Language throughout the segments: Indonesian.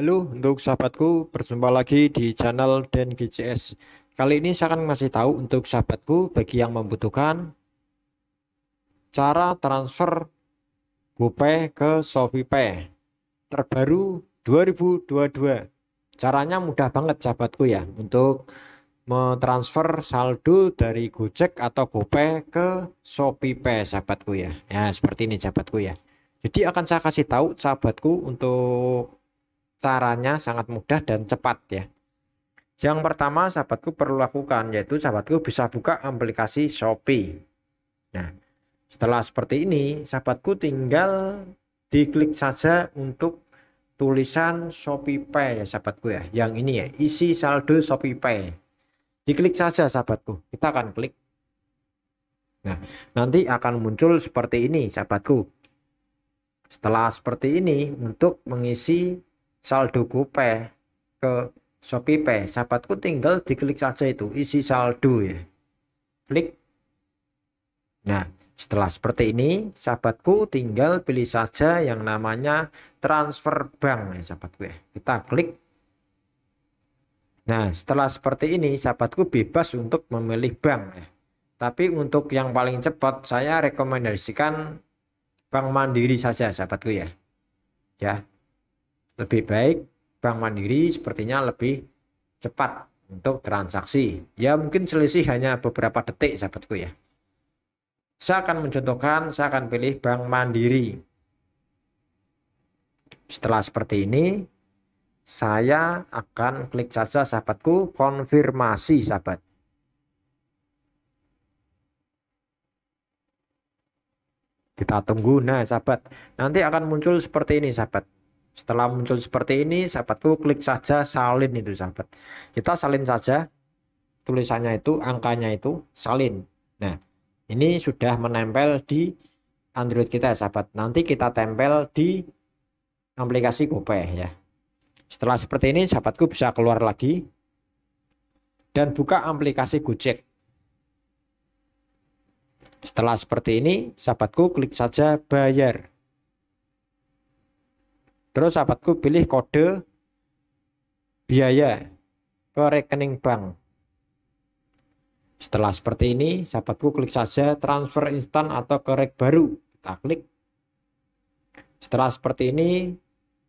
Halo untuk sahabatku, berjumpa lagi di channel Den GCS. Kali ini saya akan ngasih tahu untuk sahabatku bagi yang membutuhkan cara transfer GoPay ke ShopeePay terbaru 2022. Caranya mudah banget sahabatku ya untuk mentransfer saldo dari Gojek atau GoPay ke ShopeePay sahabatku ya. Ya, seperti ini sahabatku ya. Jadi akan saya kasih tahu sahabatku untuk caranya sangat mudah dan cepat ya. Yang pertama sahabatku perlu lakukan yaitu sahabatku bisa buka aplikasi Shopee. Nah, setelah seperti ini sahabatku tinggal diklik saja untuk tulisan Shopee Pay ya sahabatku ya. Yang ini ya, isi saldo Shopee Pay. Diklik saja sahabatku. Kita akan klik. Nah, nanti akan muncul seperti ini sahabatku. Setelah seperti ini untuk mengisi saldo GoPay ke ShopeePay, sahabatku tinggal diklik saja itu isi saldo ya. Klik. Nah, setelah seperti ini, sahabatku tinggal pilih saja yang namanya transfer bank ya sahabatku ya. Kita klik. Nah, setelah seperti ini, sahabatku bebas untuk memilih bank ya. Tapi untuk yang paling cepat, saya rekomendasikan Bank Mandiri saja sahabatku ya. Ya, lebih baik Bank Mandiri sepertinya lebih cepat untuk transaksi. Ya mungkin selisih hanya beberapa detik sahabatku ya. Saya akan mencontohkan, saya akan pilih Bank Mandiri. Setelah seperti ini, saya akan klik saja sahabatku konfirmasi sahabat. Kita tunggu, nah sahabat, nanti akan muncul seperti ini sahabat. Setelah muncul seperti ini, sahabatku klik saja salin itu sahabat. Kita salin saja tulisannya itu, angkanya itu salin. Nah, ini sudah menempel di Android kita ya sahabat. Nanti kita tempel di aplikasi GoPay ya. Setelah seperti ini sahabatku bisa keluar lagi dan buka aplikasi Gojek. Setelah seperti ini, sahabatku klik saja bayar. Terus sahabatku pilih kode biaya ke rekening bank. Setelah seperti ini, sahabatku klik saja transfer instan atau ke rek baru. Kita klik. Setelah seperti ini,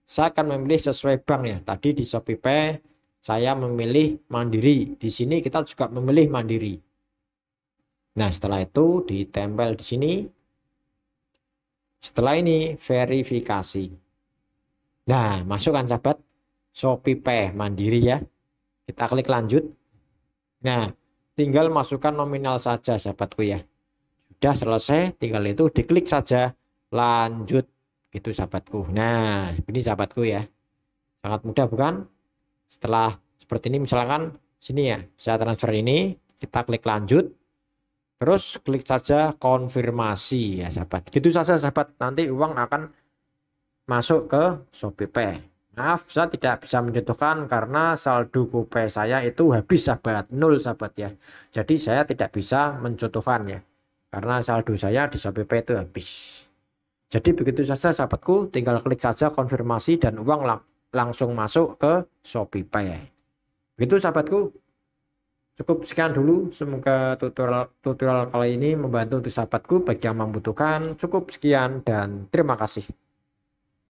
saya akan memilih sesuai bank ya. Tadi di ShopeePay saya memilih Mandiri. Di sini kita juga memilih Mandiri. Nah, setelah itu ditempel di sini. Setelah ini verifikasi. Nah, masukkan sahabat Shopee Pay Mandiri ya. Kita klik lanjut. Nah, tinggal masukkan nominal saja sahabatku ya. Sudah selesai, tinggal itu diklik saja lanjut gitu sahabatku. Nah, ini sahabatku ya. Sangat mudah bukan? Setelah seperti ini misalkan sini ya, saya transfer ini, kita klik lanjut. Terus klik saja konfirmasi ya sahabat. Gitu saja sahabat, nanti uang akan masuk ke ShopeePay. Maaf, saya tidak bisa menjatuhkan karena saldo GoPay saya itu habis sahabat, nol sahabat ya. Jadi saya tidak bisa menjatuhkan ya. Karena saldo saya di ShopeePay itu habis. Jadi begitu saja sahabatku, tinggal klik saja konfirmasi dan uang lang langsung masuk ke ShopeePay. Begitu sahabatku. Cukup sekian dulu. Semoga tutorial tutorial kali ini membantu untuk sahabatku bagi yang membutuhkan. Cukup sekian dan terima kasih.